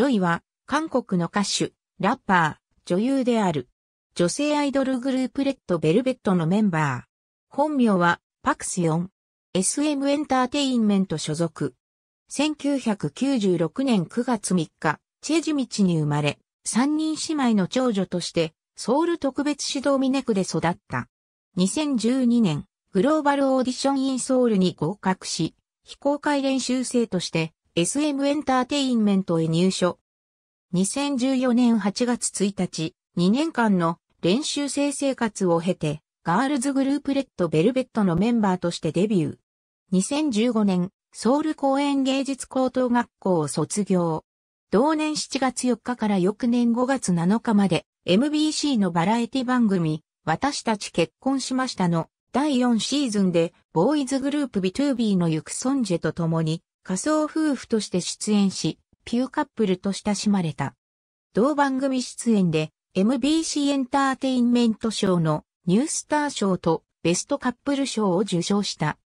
ジョイは、韓国の歌手、ラッパー、女優である。女性アイドルグループレッドベルベットのメンバー。本名は、パクスヨン。SM エンターテインメント所属。1996年9月3日、チェジミチに生まれ、3人姉妹の長女として、ソウル特別指導ミネクで育った。2012年、グローバルオーディションインソウルに合格し、非公開練習生として、SM エンターテインメントへ入所。2014年8月1日、2年間の練習生生活を経て、ガールズグループレッドベルベットのメンバーとしてデビュー。2015年、ソウル公演芸術高等学校を卒業。同年7月4日から翌年5月7日まで MBC のバラエティ番組私たち結婚しましたの第4シーズンでボーイズグループ B2B のユクソンジェと共に仮想夫婦として出演し、ピューカップルと親しまれた。同番組出演で MBC エンターテインメント賞のニュースター賞とベストカップル賞を受賞した。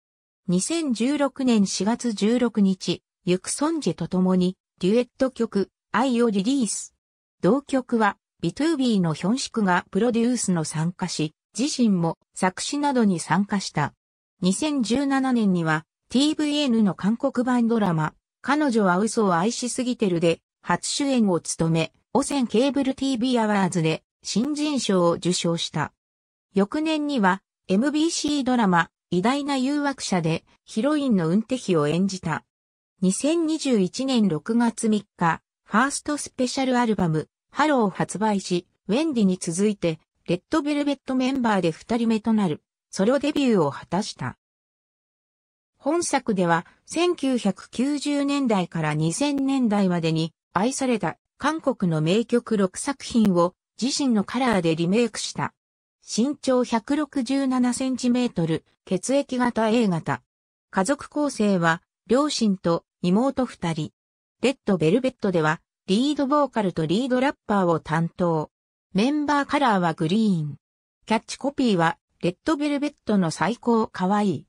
2016年4月16日、ユクソンジェと共にデュエット曲愛をリリース。同曲はビトゥービーのヒョンシクがプロデュースの参加し、自身も作詞などに参加した。2017年には TVN の韓国版ドラマ、彼女は嘘を愛しすぎてるで、初主演を務め、汚染ケーブル TV アワーズで新人賞を受賞した。翌年には、MBC ドラマ、偉大な誘惑者で、ヒロインの運転費を演じた。2021年6月3日、ファーストスペシャルアルバム、ハローを発売し、ウェンディに続いて、レッドベルベットメンバーで二人目となる、ソロデビューを果たした。本作では1990年代から2000年代までに愛された韓国の名曲6作品を自身のカラーでリメイクした。身長167センチメートル、血液型 A 型。家族構成は両親と妹二人。レッドベルベットではリードボーカルとリードラッパーを担当。メンバーカラーはグリーン。キャッチコピーはレッドベルベットの最高可愛い。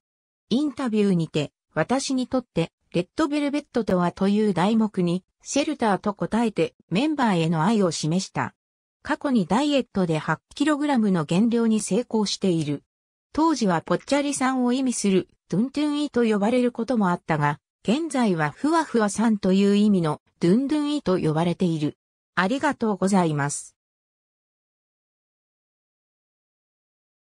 インタビューにて、私にとって、レッドベルベットとはという題目に、シェルターと答えてメンバーへの愛を示した。過去にダイエットで 8kg の減量に成功している。当時はぽっちゃりさんを意味する、ドゥンドゥンイと呼ばれることもあったが、現在はふわふわさんという意味の、ドゥンドゥンイと呼ばれている。ありがとうございます。